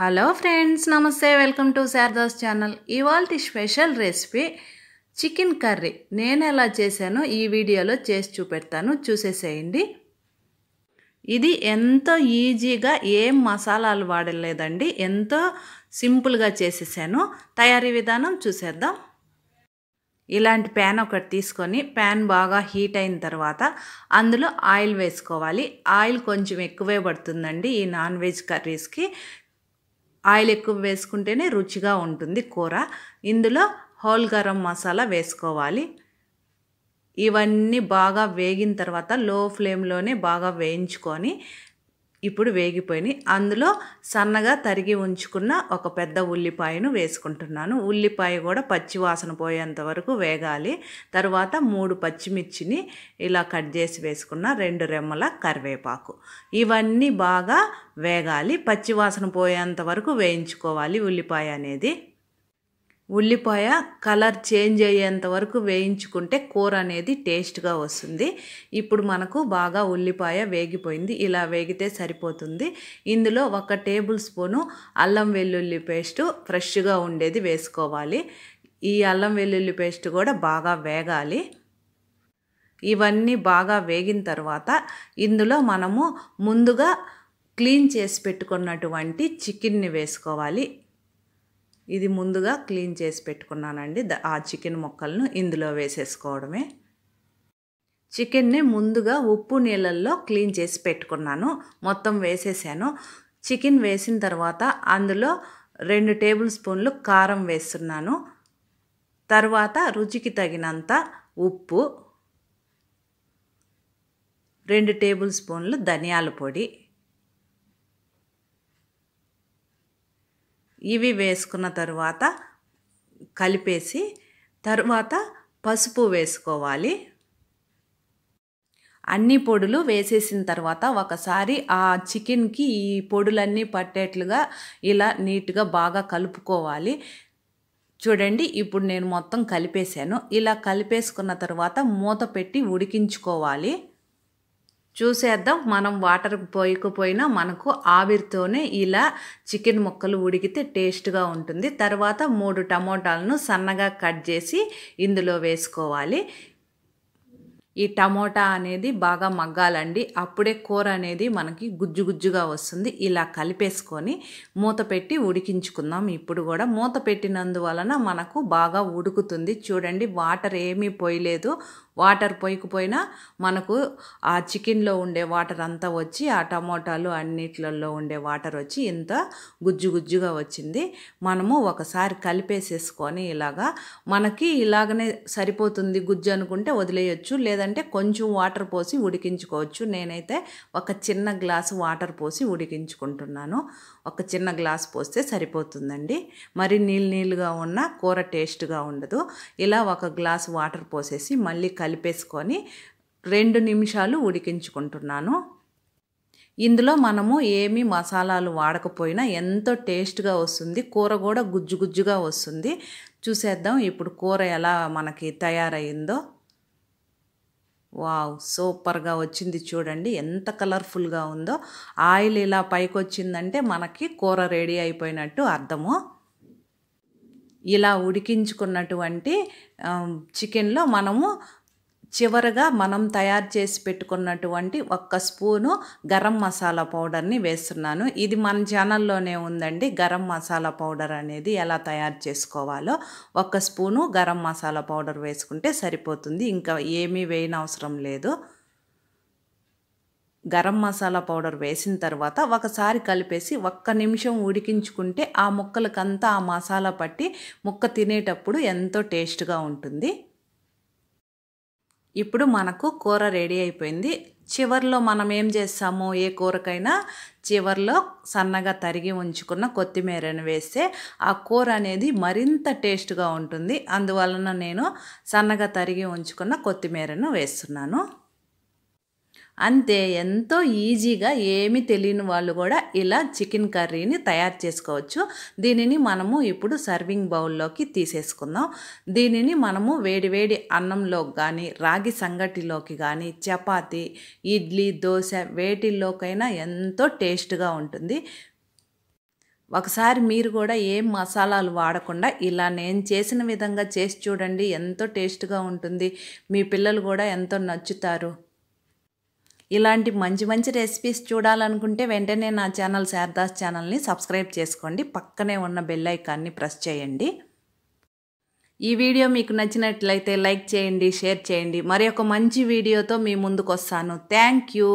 hello friends namaste welcome to Sharada's channel ఇవాళ special recipe chicken curry నేను ఎలా చేశానో ఈ వీడియోలో చేసి చూపెడతాను చూసేసేయండి ఇది ఎంతో ఈజీగా ఏం మసాలాలు వాడలేదండి ఎంతో సింపుల్గా చేసేసాను తయారీ విధానం చూసేద్దాం ఇలాంటి ప్యాన్ ఒకటి తీసుకొని ప్యాన్ బాగా హీట్ అయిన తర్వాత అందులో ఆయిల్ వేసుకోవాలి ఆయిల్ కొంచెం ఎక్కువే పడుతుందండి ఈ నాన్ వెజ్ కర్రీస్కి ఆయిల్ ఎక్కువ వేసుకుంటేనే రుచిగా ఉంటుంది కూర ఇందులో హోల్ గరం మసాలా వేసుకోవాలి ఇవన్నీ బాగా వేగిన తర్వాత లో ఫ్లేమ్లోనే బాగా వేయించుకొని ఇప్పుడు వేగిపోయినాయి అందులో సన్నగా తరిగి ఉంచుకున్న ఒక పెద్ద ఉల్లిపాయను వేసుకుంటున్నాను ఉల్లిపాయ కూడా పచ్చివాసన పోయేంత వరకు వేగాలి తర్వాత మూడు పచ్చిమిర్చిని ఇలా కట్ చేసి వేసుకున్న రెండు రెమ్మల కరివేపాకు ఇవన్నీ బాగా వేగాలి పచ్చివాసన పోయేంత వరకు వేయించుకోవాలి ఉల్లిపాయ అనేది ఉల్లిపాయ కలర్ చేంజ్ అయ్యేంత వరకు వేయించుకుంటే కూర అనేది టేస్ట్గా వస్తుంది ఇప్పుడు మనకు బాగా ఉల్లిపాయ వేగిపోయింది ఇలా వేగితే సరిపోతుంది ఇందులో ఒక టేబుల్ స్పూను అల్లం వెల్లుల్లి పేస్టు ఫ్రెష్గా ఉండేది వేసుకోవాలి ఈ అల్లం వెల్లుల్లి పేస్ట్ కూడా బాగా వేగాలి ఇవన్నీ బాగా వేగిన తర్వాత ఇందులో మనము ముందుగా క్లీన్ చేసి పెట్టుకున్నటువంటి చికెన్ని వేసుకోవాలి ఇది ముందుగా క్లీన్ చేసి పెట్టుకున్నానండి ఆ చికెన్ ముక్కలను ఇందులో వేసేసుకోవడమే చికెన్ని ముందుగా ఉప్పు నీళ్ళల్లో క్లీన్ చేసి పెట్టుకున్నాను మొత్తం వేసేసాను చికెన్ వేసిన తర్వాత అందులో రెండు టేబుల్ స్పూన్లు కారం వేస్తున్నాను తర్వాత రుచికి తగినంత ఉప్పు రెండు టేబుల్ స్పూన్లు ధనియాల పొడి ఇవి వేసుకున్న తర్వాత కలిపేసి తర్వాత పసుపు వేసుకోవాలి అన్ని పొడులు వేసేసిన తర్వాత ఒకసారి ఆ చికెన్కి ఈ పొడులన్నీ పట్టేట్లుగా ఇలా నీట్గా బాగా కలుపుకోవాలి చూడండి ఇప్పుడు నేను మొత్తం కలిపేశాను ఇలా కలిపేసుకున్న తర్వాత మూత పెట్టి ఉడికించుకోవాలి చూసేద్దాం మనం వాటర్ పోయకపోయినా మనకు ఆవిరితోనే ఇలా చికెన్ ముక్కలు ఉడికితే టేస్ట్గా ఉంటుంది తర్వాత మూడు టమోటాలను సన్నగా కట్ చేసి ఇందులో వేసుకోవాలి ఈ టమోటా అనేది బాగా మగ్గాలండి అప్పుడే కూర అనేది మనకి గుజ్జు గుజ్జుగా వస్తుంది ఇలా కలిపేసుకొని మూత పెట్టి ఉడికించుకుందాం ఇప్పుడు కూడా మూత పెట్టినందువలన మనకు బాగా ఉడుకుతుంది చూడండి వాటర్ ఏమీ పోయలేదు వాటర్ పోయకపోయినా మనకు ఆ చికెన్లో ఉండే వాటర్ అంతా వచ్చి ఆ టమోటాలు అన్నిట్లలో ఉండే వాటర్ వచ్చి ఇంత గుజ్జు గుజ్జుగా వచ్చింది మనము ఒకసారి కలిపేసేసుకొని ఇలాగా మనకి ఇలాగనే సరిపోతుంది గుజ్జు అనుకుంటే వదిలేయచ్చు లేదంటే కొంచెం వాటర్ పోసి ఉడికించుకోవచ్చు నేనైతే ఒక చిన్న గ్లాసు వాటర్ పోసి ఉడికించుకుంటున్నాను ఒక చిన్న గ్లాస్ పోస్తే సరిపోతుందండి మరి నీళ్ళు నీళ్ళుగా ఉన్న కూర టేస్ట్గా ఉండదు ఇలా ఒక గ్లాస్ వాటర్ పోసేసి మళ్ళీ కలిపేసుకొని రెండు నిమిషాలు ఉడికించుకుంటున్నాను ఇందులో మనము ఏమి మసాలాలు వాడకపోయినా ఎంతో టేస్ట్గా వస్తుంది కూర కూడా గుజ్జు గుజ్జుగా వస్తుంది చూసేద్దాం ఇప్పుడు కూర ఎలా మనకి తయారైందో వావ్ సూపర్గా వచ్చింది చూడండి ఎంత కలర్ఫుల్గా ఉందో ఆయిల్ ఇలా పైకి వచ్చిందంటే మనకి కూర రెడీ అయిపోయినట్టు అర్థము ఇలా ఉడికించుకున్నటువంటి చికెన్లో మనము చివరగా మనం తయారు చేసి పెట్టుకున్నటువంటి ఒక్క స్పూను గరం మసాలా పౌడర్ని వేస్తున్నాను ఇది మన ఛానల్లోనే ఉందండి గరం మసాలా పౌడర్ అనేది ఎలా తయారు చేసుకోవాలో ఒక్క స్పూను గరం మసాలా పౌడర్ వేసుకుంటే సరిపోతుంది ఇంకా ఏమీ వేయనవసరం లేదు గరం మసాలా పౌడర్ వేసిన తర్వాత ఒకసారి కలిపేసి ఒక్క నిమిషం ఉడికించుకుంటే ఆ ముక్కలకంతా ఆ మసాలా పట్టి ముక్క తినేటప్పుడు ఎంతో టేస్ట్గా ఉంటుంది ఇప్పుడు మనకు కూర రెడీ అయిపోయింది చివరిలో మనం ఏం చేస్తాము ఏ కూరకైనా చివరిలో సన్నగా తరిగి ఉంచుకున్న కొత్తిమీరను వేస్తే ఆ కూర అనేది మరింత టేస్ట్గా ఉంటుంది అందువలన నేను సన్నగా తరిగి ఉంచుకున్న కొత్తిమీరను వేస్తున్నాను అంతే ఎంతో ఈజీగా ఏమి తెలియని వాళ్ళు కూడా ఇలా చికెన్ కర్రీని తయారు చేసుకోవచ్చు దీనిని మనము ఇప్పుడు సర్వింగ్ బౌల్లోకి తీసేసుకుందాం దీనిని మనము వేడివేడి అన్నంలో కానీ రాగి సంగటిలోకి కానీ చపాతి ఇడ్లీ దోశ వేటిల్లోకైనా ఎంతో టేస్ట్గా ఉంటుంది ఒకసారి మీరు కూడా ఏం మసాలాలు వాడకుండా ఇలా నేను చేసిన విధంగా చేసి చూడండి ఎంతో టేస్ట్గా ఉంటుంది మీ పిల్లలు కూడా ఎంతో నచ్చుతారు ఇలాంటి మంచి మంచి రెసిపీస్ చూడాలనుకుంటే వెంటనే నా ఛానల్ శారదాస్ ఛానల్ని సబ్స్క్రైబ్ చేసుకోండి పక్కనే ఉన్న బెల్ ఐకాన్ని ప్రెస్ చేయండి ఈ వీడియో మీకు నచ్చినట్లయితే లైక్ చేయండి షేర్ చేయండి మరి ఒక మంచి వీడియోతో మీ ముందుకు వస్తాను థ్యాంక్ యూ